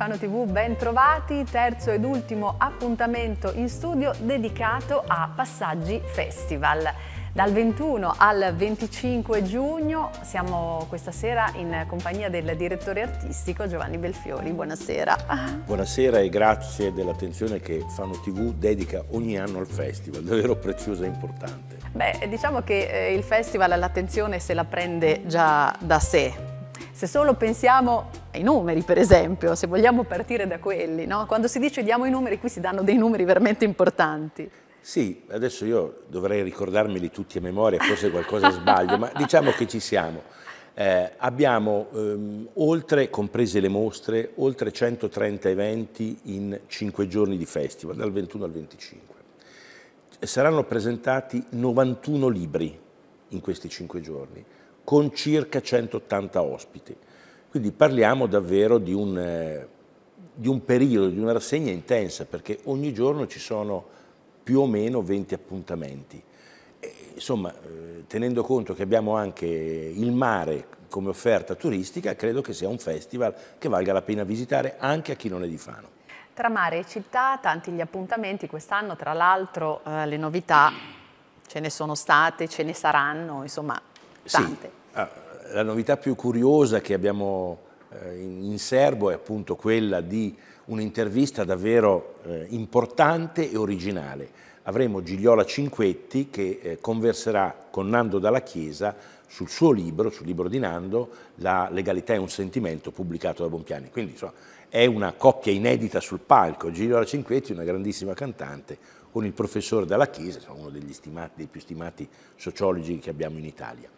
Fano TV, ben trovati, terzo ed ultimo appuntamento in studio dedicato a Passaggi Festival. Dal 21 al 25 giugno siamo questa sera in compagnia del direttore artistico Giovanni Belfiori. Buonasera. Buonasera e grazie dell'attenzione che Fano TV dedica ogni anno al festival, davvero preziosa e importante. Beh, diciamo che eh, il festival all'attenzione se la prende già da sé. Se solo pensiamo ai numeri, per esempio, se vogliamo partire da quelli. No? Quando si dice diamo i numeri, qui si danno dei numeri veramente importanti. Sì, adesso io dovrei ricordarmeli tutti a memoria, forse qualcosa sbaglio, ma diciamo che ci siamo. Eh, abbiamo ehm, oltre, comprese le mostre, oltre 130 eventi in 5 giorni di festival, dal 21 al 25. Saranno presentati 91 libri in questi 5 giorni, con circa 180 ospiti. Quindi parliamo davvero di un, eh, di un periodo, di una rassegna intensa, perché ogni giorno ci sono più o meno 20 appuntamenti. E, insomma, eh, tenendo conto che abbiamo anche il mare come offerta turistica, credo che sia un festival che valga la pena visitare anche a chi non è di Fano. Tra mare e città, tanti gli appuntamenti quest'anno, tra l'altro eh, le novità ce ne sono state, ce ne saranno, insomma, tante. Sì. Ah la novità più curiosa che abbiamo eh, in serbo è appunto quella di un'intervista davvero eh, importante e originale. Avremo Gigliola Cinquetti che eh, converserà con Nando Dalla Chiesa sul suo libro, sul libro di Nando, La legalità è un sentimento, pubblicato da Bompiani. Quindi insomma, è una coppia inedita sul palco. Gigliola Cinquetti, una grandissima cantante, con il professore Dalla Chiesa, uno degli stimati, dei più stimati sociologi che abbiamo in Italia.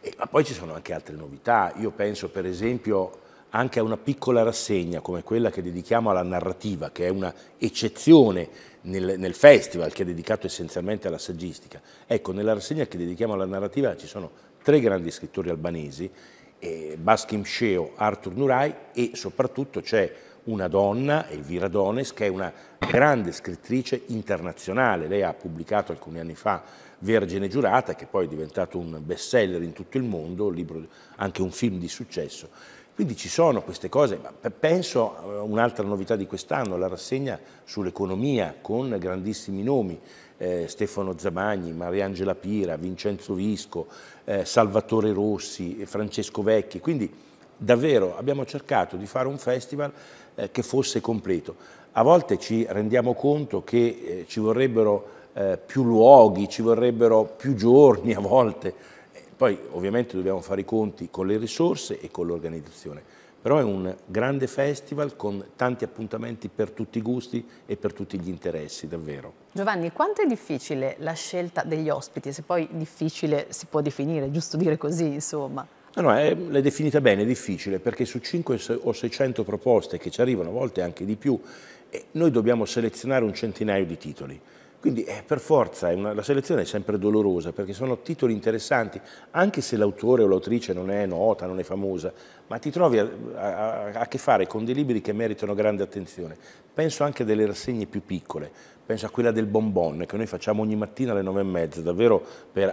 E, ma poi ci sono anche altre novità, io penso per esempio anche a una piccola rassegna come quella che dedichiamo alla narrativa, che è una eccezione nel, nel, festival che è dedicato essenzialmente alla saggistica. Ecco, nella rassegna che dedichiamo alla narrativa ci sono tre grandi scrittori albanesi, eh, Baskim Sheo, Arthur Nurai e soprattutto c'è una donna, Elvira Dones, che è una grande scrittrice internazionale. Lei ha pubblicato alcuni anni fa Vergine Giurata, che poi è diventato un bestseller in tutto il mondo, libro, anche un film di successo. Quindi ci sono queste cose, penso a eh, un'altra novità di quest'anno, la rassegna sull'economia con grandissimi nomi, eh, Stefano Zamagni, Mariangela Pira, Vincenzo Visco, eh, Salvatore Rossi, Francesco Vecchi, quindi davvero abbiamo cercato di fare un festival eh, che fosse completo. A volte ci rendiamo conto che eh, ci vorrebbero eh, più luoghi, ci vorrebbero più giorni a volte, eh, poi ovviamente dobbiamo fare i conti con le risorse e con l'organizzazione, però è un grande festival con tanti appuntamenti per tutti i gusti e per tutti gli interessi, davvero. Giovanni, quanto è difficile la scelta degli ospiti, se poi difficile si può definire, giusto dire così, insomma? No, no, è, l'hai definita bene, è difficile, perché su 500 o 600 proposte che ci arrivano, a volte anche di più, eh, noi dobbiamo selezionare un centinaio di titoli. Quindi eh, per forza una, la selezione è sempre dolorosa perché sono titoli interessanti, anche se l'autore o l'autrice non è nota, non è famosa, ma ti trovi a, a, a che fare con dei libri che meritano grande attenzione. Penso anche delle rassegne più piccole, penso a quella del bonbon che noi facciamo ogni mattina alle nove e mezza, davvero per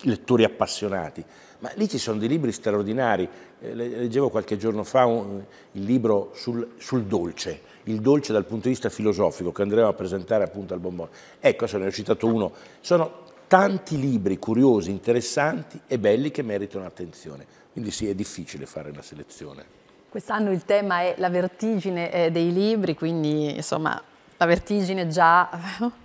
lettori appassionati. Ma lì ci sono dei libri straordinari, eh, leggevo qualche giorno fa un, il libro sul, sul dolce, il dolce dal punto di vista filosofico che andremo a presentare appunto al Bombone. Ecco, se ne ho citato uno, sono tanti libri curiosi, interessanti e belli che meritano attenzione, quindi sì, è difficile fare una selezione. Quest'anno il tema è la vertigine eh, dei libri, quindi insomma la vertigine già...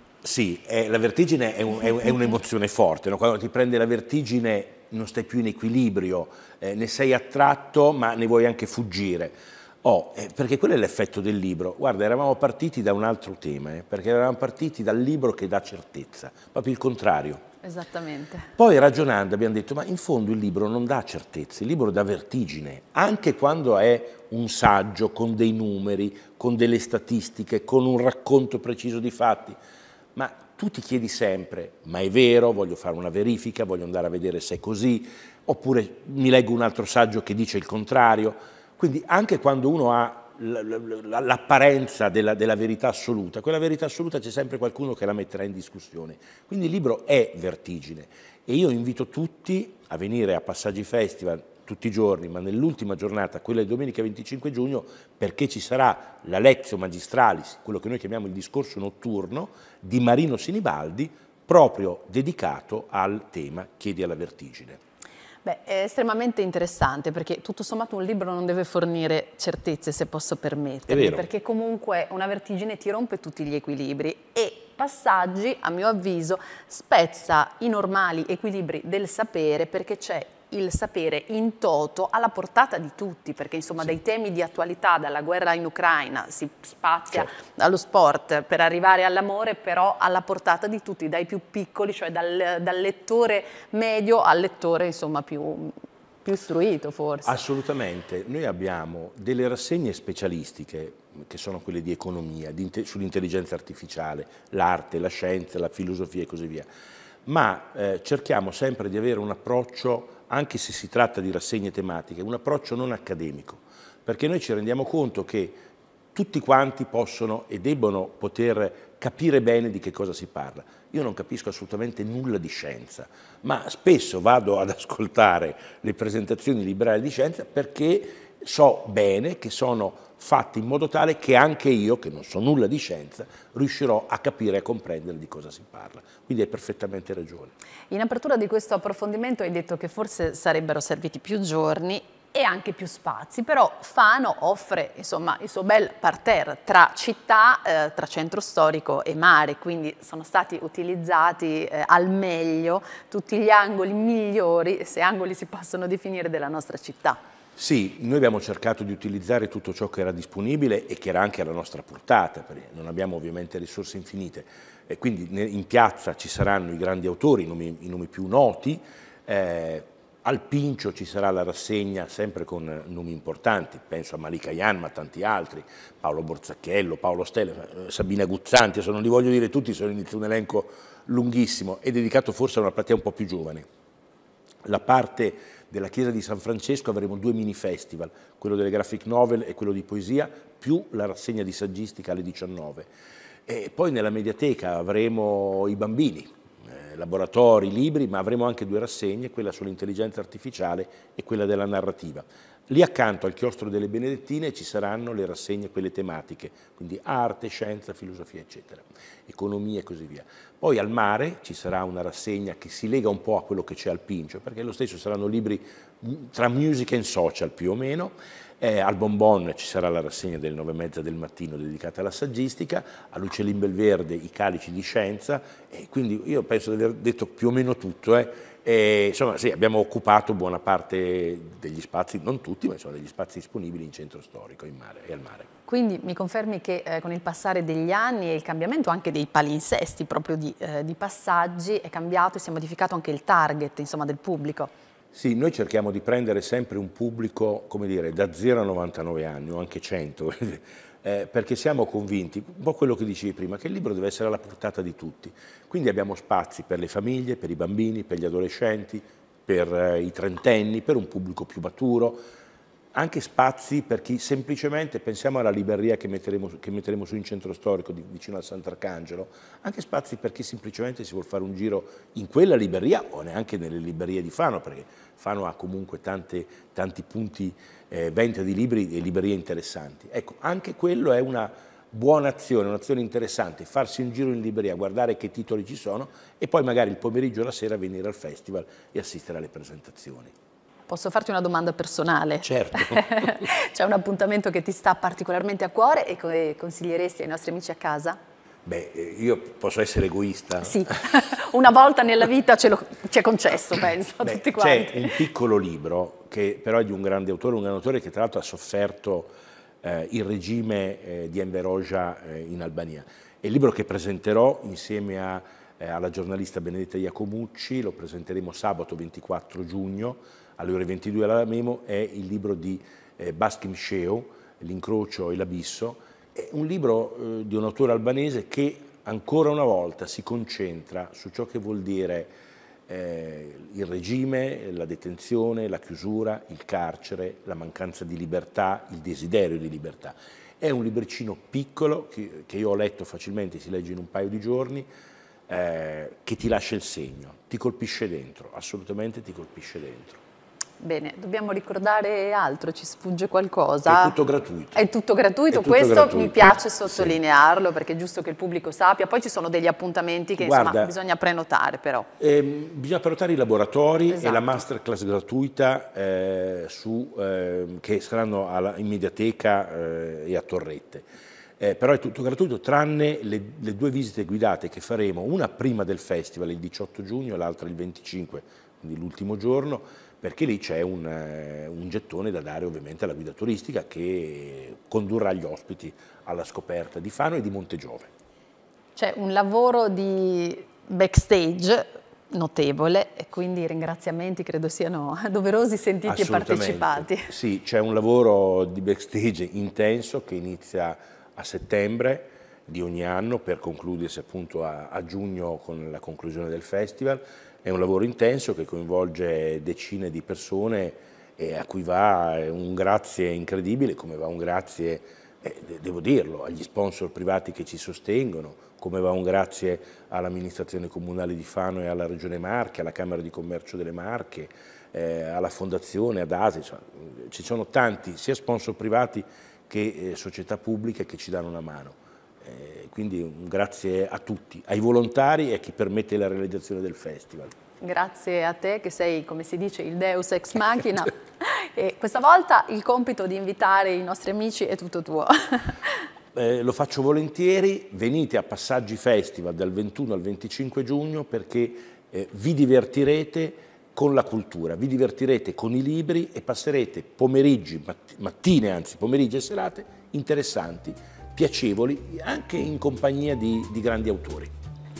Sì, eh, la vertigine è, un'emozione un forte, no? quando ti prende la vertigine non stai più in equilibrio, eh, ne sei attratto ma ne vuoi anche fuggire. Oh, eh, perché quello è l'effetto del libro. Guarda, eravamo partiti da un altro tema, eh, perché eravamo partiti dal libro che dà certezza, proprio il contrario. Esattamente. Poi ragionando abbiamo detto, ma in fondo il libro non dà certezze, il libro dà vertigine, anche quando è un saggio con dei numeri, con delle statistiche, con un racconto preciso di fatti. Ma tu ti chiedi sempre, ma è vero, voglio fare una verifica, voglio andare a vedere se è così, oppure mi leggo un altro saggio che dice il contrario. Quindi anche quando uno ha l'apparenza della, della, verità assoluta, quella verità assoluta c'è sempre qualcuno che la metterà in discussione. Quindi il libro è vertigine e io invito tutti a venire a Passaggi Festival tutti i giorni, ma nell'ultima giornata, quella di domenica 25 giugno, perché ci sarà la Lezio Magistralis, quello che noi chiamiamo il discorso notturno di Marino Sinibaldi, proprio dedicato al tema Chiedi alla vertigine. Beh, è estremamente interessante perché tutto sommato un libro non deve fornire certezze se posso permettermi, perché comunque una vertigine ti rompe tutti gli equilibri e passaggi, a mio avviso, spezza i normali equilibri del sapere perché c'è il sapere in toto alla portata di tutti, perché insomma sì. dai temi di attualità, dalla guerra in Ucraina, si spazia certo. allo sport per arrivare all'amore, però alla portata di tutti, dai più piccoli, cioè dal, dal lettore medio al lettore insomma più, più istruito forse. Assolutamente, noi abbiamo delle rassegne specialistiche che sono quelle di economia, di, sull'intelligenza artificiale, l'arte, la scienza, la filosofia e così via, ma eh, cerchiamo sempre di avere un approccio anche se si tratta di rassegne tematiche, un approccio non accademico, perché noi ci rendiamo conto che tutti quanti possono e debbono poter capire bene di che cosa si parla. Io non capisco assolutamente nulla di scienza, ma spesso vado ad ascoltare le presentazioni liberali di scienza perché so bene che sono fatti in modo tale che anche io, che non so nulla di scienza, riuscirò a capire e comprendere di cosa si parla. Quindi hai perfettamente ragione. In apertura di questo approfondimento hai detto che forse sarebbero serviti più giorni e anche più spazi, però Fano offre insomma, il suo bel parterre tra città, eh, tra centro storico e mare, quindi sono stati utilizzati eh, al meglio tutti gli angoli migliori, se angoli si possono definire, della nostra città. Sì, noi abbiamo cercato di utilizzare tutto ciò che era disponibile e che era anche alla nostra portata, perché non abbiamo ovviamente risorse infinite. E quindi in piazza ci saranno i grandi autori, i nomi, i nomi più noti, eh, al Pincio ci sarà la rassegna sempre con nomi importanti, penso a Malika Yan, ma tanti altri, Paolo Borzacchello, Paolo Stella, Sabina Guzzanti, se non li voglio dire tutti, se inizio un elenco lunghissimo e dedicato forse a una platea un po' più giovane la parte della chiesa di San Francesco avremo due mini festival, quello delle graphic novel e quello di poesia, più la rassegna di saggistica alle 19. E poi nella mediateca avremo i bambini, eh, laboratori, libri, ma avremo anche due rassegne, quella sull'intelligenza artificiale e quella della narrativa. Lì accanto al chiostro delle Benedettine ci saranno le rassegne, quelle tematiche, quindi arte, scienza, filosofia, eccetera, economia e così via. Poi al mare ci sarà una rassegna che si lega un po' a quello che c'è al Pincio, perché lo stesso saranno libri mm, tra music e social più o meno. Eh, al Bonbon ci sarà la rassegna delle nove e mezza del mattino dedicata alla saggistica, all'Uccellin Belverde i calici di scienza, e quindi io penso di aver detto più o meno tutto. Eh. E, insomma, sì, abbiamo occupato buona parte degli spazi, non tutti, ma insomma degli spazi disponibili in centro storico in mare, e al mare. Quindi mi confermi che eh, con il passare degli anni e il cambiamento anche dei palinsesti, proprio di, eh, di passaggi, è cambiato e si è modificato anche il target insomma, del pubblico? Sì, noi cerchiamo di prendere sempre un pubblico, come dire, da 0 a 99 anni o anche 100, eh, perché siamo convinti, un po' quello che dicevi prima, che il libro deve essere alla portata di tutti. Quindi abbiamo spazi per le famiglie, per i bambini, per gli adolescenti, per eh, i trentenni, per un pubblico più maturo, anche spazi per chi semplicemente, pensiamo alla libreria che metteremo, che metteremo su in centro storico di, vicino al Sant'Arcangelo, anche spazi per chi semplicemente si vuole fare un giro in quella libreria o neanche nelle librerie di Fano, perché Fano ha comunque tante, tanti punti eh, vendita di libri e librerie interessanti. Ecco, anche quello è una buona azione, un'azione interessante, farsi un giro in libreria, guardare che titoli ci sono e poi magari il pomeriggio o la sera venire al festival e assistere alle presentazioni. Posso farti una domanda personale? Certo. C'è un appuntamento che ti sta particolarmente a cuore e che consiglieresti ai nostri amici a casa? Beh, eh, io posso essere egoista? Sì, una volta nella vita ce lo, ci è concesso, penso, Beh, a tutti quanti. C'è un piccolo libro, che però è di un grande autore, un grande autore che tra l'altro ha sofferto eh, il regime eh, di Enver Hoxha eh, in Albania. È il libro che presenterò insieme a, eh, alla giornalista Benedetta Iacomucci, lo presenteremo sabato 24 giugno alle ore 22 alla Memo è il libro di eh, Baskim Sheo, L'incrocio e l'abisso, è un libro eh, di un autore albanese che ancora una volta si concentra su ciò che vuol dire eh, il regime, la detenzione, la chiusura, il carcere, la mancanza di libertà, il desiderio di libertà. È un libricino piccolo che, che io ho letto facilmente, si legge in un paio di giorni, eh, che ti lascia il segno, ti colpisce dentro, assolutamente ti colpisce dentro. Bene, dobbiamo ricordare altro, ci sfugge qualcosa. È tutto gratuito. È tutto gratuito, È tutto questo gratuito. mi piace sottolinearlo sì. perché è giusto che il pubblico sappia. Poi ci sono degli appuntamenti che Guarda, insomma, bisogna prenotare però. Ehm, bisogna prenotare i laboratori esatto. e la esatto. masterclass gratuita eh, su, eh, che saranno alla, in mediateca eh, e a Torrette. Eh, però è tutto gratuito tranne le, le, due visite guidate che faremo, una prima del festival il 18 giugno e l'altra il 25, quindi l'ultimo giorno, perché lì c'è un, eh, un, gettone da dare ovviamente alla guida turistica che condurrà gli ospiti alla scoperta di Fano e di Montegiove. C'è un lavoro di backstage notevole e quindi i ringraziamenti credo siano doverosi, sentiti e partecipati. Sì, c'è un lavoro di backstage intenso che inizia a settembre di ogni anno per concludersi appunto a, a giugno con la conclusione del festival è un lavoro intenso che coinvolge decine di persone e a cui va un grazie incredibile, come va un grazie, eh, devo dirlo, agli sponsor privati che ci sostengono, come va un grazie all'amministrazione comunale di Fano e alla Regione Marche, alla Camera di Commercio delle Marche, eh, alla Fondazione, ad ASE, insomma, ci sono tanti, sia sponsor privati che eh, società pubbliche che ci danno una mano. Eh, quindi un grazie a tutti, ai volontari e a chi permette la realizzazione del festival. Grazie a te che sei, come si dice, il deus ex machina. e questa volta il compito di invitare i nostri amici è tutto tuo. Eh, lo faccio volentieri, venite a Passaggi Festival dal 21 al 25 giugno perché eh, vi divertirete con la cultura, vi divertirete con i libri e passerete pomeriggi, mattine anzi, pomeriggi e serate interessanti piacevoli anche in compagnia di, di grandi autori.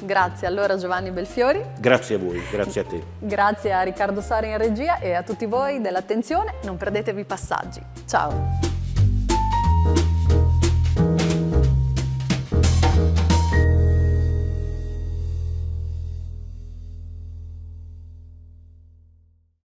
Grazie allora Giovanni Belfiori. Grazie a voi, grazie a te. Grazie a Riccardo Sari in regia e a tutti voi dell'attenzione. Non perdetevi i passaggi. Ciao.